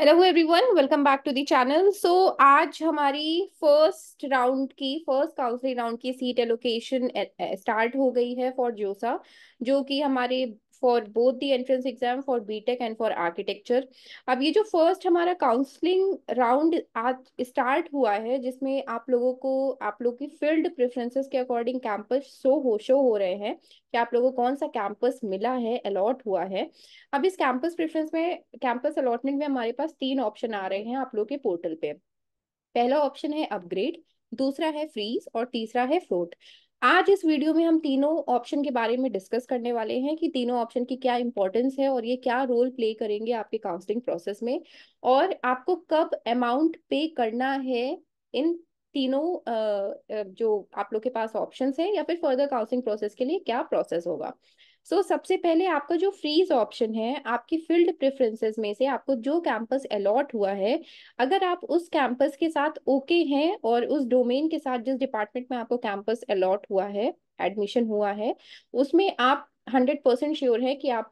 hello everyone welcome back to the channel so आज हमारी first round की first counselling round की seat allocation start हो गई है फॉर जोसा जो कि हमारे for both the entrance exam for BTech and for architecture अब ये जो फर्स्ट हमारा काउंसलिंग राउंड आज स्टार्ट हुआ है जिसमें आप लोगों को आप लोगों की फील्ड प्रेफरेंसेस के अकॉर्डिंग कैंपस शो हो शो हो रहे हैं कि आप लोगों को कौन सा कैंपस मिला है अलॉट हुआ है अब इस कैंपस प्रेफरेंस में कैंपस अलॉटमेंट में हमारे पास तीन ऑप्शन आ रहे हैं आप लोग के पोर्टल पे पहला ऑप्शन है अपग्रेड दूसरा है फ्रीज और तीसरा है फ्लोट आज इस वीडियो में हम तीनों ऑप्शन के बारे में डिस्कस करने वाले हैं कि तीनों ऑप्शन की क्या इंपॉर्टेंस है और ये क्या रोल प्ले करेंगे आपके काउंसलिंग प्रोसेस में और आपको कब अमाउंट पे करना है इन तीनों जो आप लोग के पास ऑप्शंस हैं या फिर फर्दर काउंसलिंग प्रोसेस के लिए क्या प्रोसेस होगा सो so, सबसे पहले आपका जो फ्रीज ऑप्शन है आपकी फील्ड प्रेफरेंसेस में से आपको जो कैंपस अलॉट हुआ है अगर आप उस कैंपस के साथ ओके okay हैं और उस डोमेन के साथ जिस डिपार्टमेंट में आपको कैंपस अलॉट हुआ है एडमिशन हुआ है उसमें आप हंड्रेड परसेंट श्योर है कि आप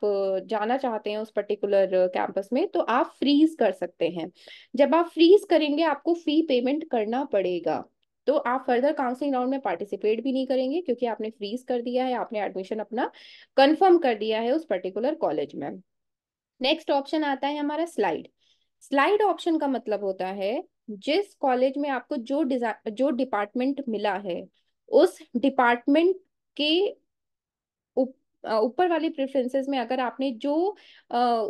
जाना चाहते हैं उस पर्टिकुलर कैंपस में तो आप फ्रीज कर सकते हैं जब आप फ्रीज करेंगे आपको फी पेमेंट करना पड़ेगा तो आप फर्दर काउंसलिंग राउंड में पार्टिसिपेट भी नहीं करेंगे क्योंकि आपने फ्रीज कर दिया है आपने एडमिशन अपना कन्फर्म कर दिया है उस पर्टिकुलर कॉलेज में नेक्स्ट ऑप्शन आता है हमारा स्लाइड स्लाइड ऑप्शन का मतलब होता है जिस कॉलेज में आपको जो डिजा जो डिपार्टमेंट मिला है उस डिपार्टमेंट के ऊपर वाली प्रेफरेंसेस में अगर आपने जो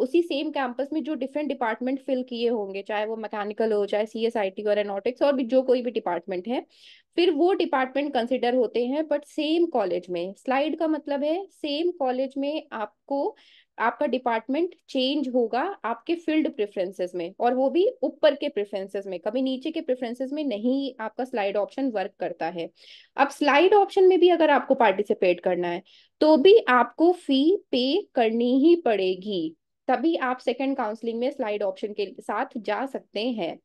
उसी सेम कैंपस में जो डिफरेंट डिपार्टमेंट फिल किए होंगे चाहे वो मैकेनिकल हो चाहे सी एस आई टी और एनोटिक्स और भी जो कोई भी डिपार्टमेंट है फिर वो डिपार्टमेंट कंसिडर होते हैं बट सेम कॉलेज में स्लाइड का मतलब है सेम कॉलेज में आपको आपका डिपार्टमेंट चेंज होगा आपके फील्ड प्रेफरेंसेस में और वो भी ऊपर के प्रेफरेंसेस में कभी नीचे के प्रेफरेंसेस में नहीं आपका स्लाइड ऑप्शन वर्क करता है अब स्लाइड ऑप्शन में भी अगर आपको पार्टिसिपेट करना है तो भी आपको फी पे करनी ही पड़ेगी तभी आप सेकेंड काउंसलिंग में स्लाइड ऑप्शन के साथ जा सकते हैं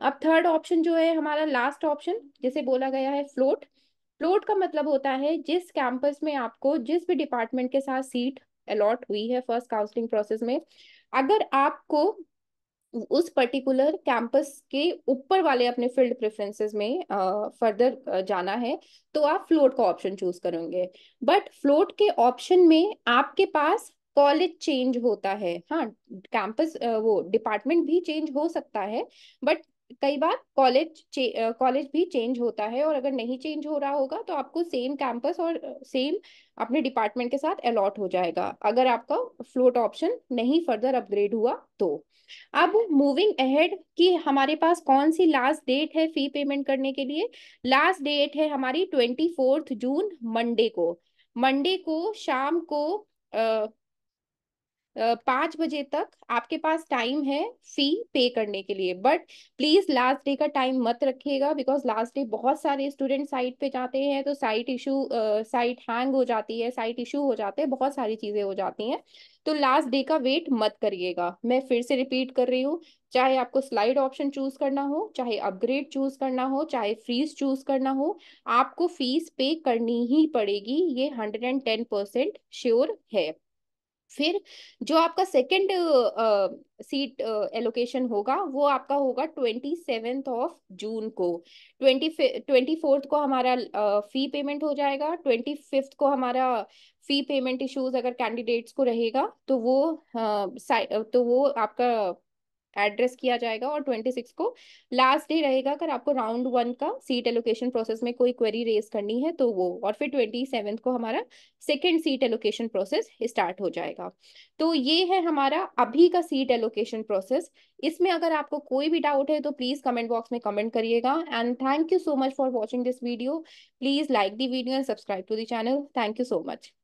अब थर्ड ऑप्शन जो है हमारा लास्ट ऑप्शन जिसे बोला गया है फ्लोट फ्लोट का मतलब होता है जिस कैंपस में आपको जिस भी डिपार्टमेंट के साथ सीट अलॉट हुई है फर्स्ट काउंसलिंग प्रोसेस में अगर आपको उस पर्टिकुलर कैंपस के ऊपर वाले अपने फील्ड प्रेफरेंसेस में फर्दर uh, uh, जाना है तो आप फ्लोट का ऑप्शन चूज करेंगे बट फ्लोट के ऑप्शन में आपके पास कॉलेज चेंज होता है हाँ कैंपस वो डिपार्टमेंट भी चेंज हो सकता है बट कई बार कॉलेज कॉलेज भी चेंज होता है और अगर नहीं चेंज हो रहा होगा तो आपको सेम कैंपस और सेम अपने डिपार्टमेंट के साथ अलॉट हो जाएगा अगर आपका फ्लोट ऑप्शन नहीं फर्दर अपग्रेड हुआ तो अब मूविंग अहेड कि हमारे पास कौन सी लास्ट डेट है फी पेमेंट करने के लिए लास्ट डेट है हमारी ट्वेंटी फोर्थ जून मंडे को मंडे को शाम को पाँच बजे तक आपके पास टाइम है फी पे करने के लिए बट प्लीज लास्ट डे का टाइम मत रखिएगा बिकॉज लास्ट डे बहुत सारे स्टूडेंट साइट पे जाते हैं तो साइट इशू साइट हैंग हो जाती है साइट इशू हो जाते हैं बहुत सारी चीजें हो जाती हैं तो लास्ट डे का वेट मत करिएगा मैं फिर से रिपीट कर रही हूँ चाहे आपको स्लाइड ऑप्शन चूज करना हो चाहे अपग्रेड चूज करना हो चाहे फ्रीज चूज करना हो आपको फीस पे करनी ही पड़ेगी ये hundred and ten percent sure है फिर जो आपका सेकंड सीट एलोकेशन होगा वो आपका होगा ट्वेंटी सेवेंथ ऑफ जून को ट्वेंटी ट्वेंटी फोर्थ को हमारा फी uh, पेमेंट हो जाएगा ट्वेंटी फिफ्थ को हमारा फी पेमेंट इश्यूज अगर कैंडिडेट्स को रहेगा तो वो uh, तो वो आपका एड्रेस किया जाएगा और ट्वेंटी सिक्स को लास्ट डे रहेगा अगर आपको राउंड वन का सीट एलोकेशन प्रोसेस में कोई क्वेरी रेज करनी है तो वो और फिर ट्वेंटी सेवेंथ को हमारा second seat allocation process start हो जाएगा तो ये है हमारा अभी का सीट एलोकेशन प्रोसेस इसमें अगर आपको कोई भी डाउट है तो प्लीज कमेंट बॉक्स में कमेंट करिएगा and thank you so much for watching this video please like the video and subscribe to the channel thank you so much